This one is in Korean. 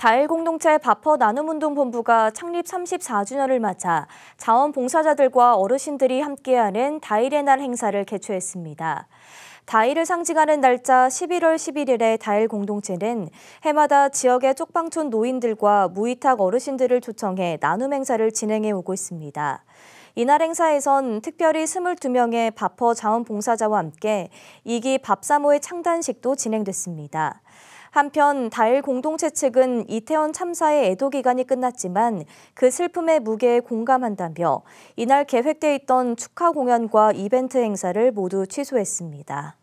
다일 공동체 바퍼 나눔운동 본부가 창립 34주년을 맞아 자원봉사자들과 어르신들이 함께하는 다일의 날 행사를 개최했습니다. 다일을 상징하는 날짜 11월 11일에 다일 공동체는 해마다 지역의 쪽방촌 노인들과 무위탁 어르신들을 초청해 나눔 행사를 진행해 오고 있습니다. 이날 행사에선 특별히 22명의 바퍼 자원봉사자와 함께 이기 밥사모의 창단식도 진행됐습니다. 한편 다일 공동체 측은 이태원 참사의 애도 기간이 끝났지만 그 슬픔의 무게에 공감한다며 이날 계획돼 있던 축하 공연과 이벤트 행사를 모두 취소했습니다.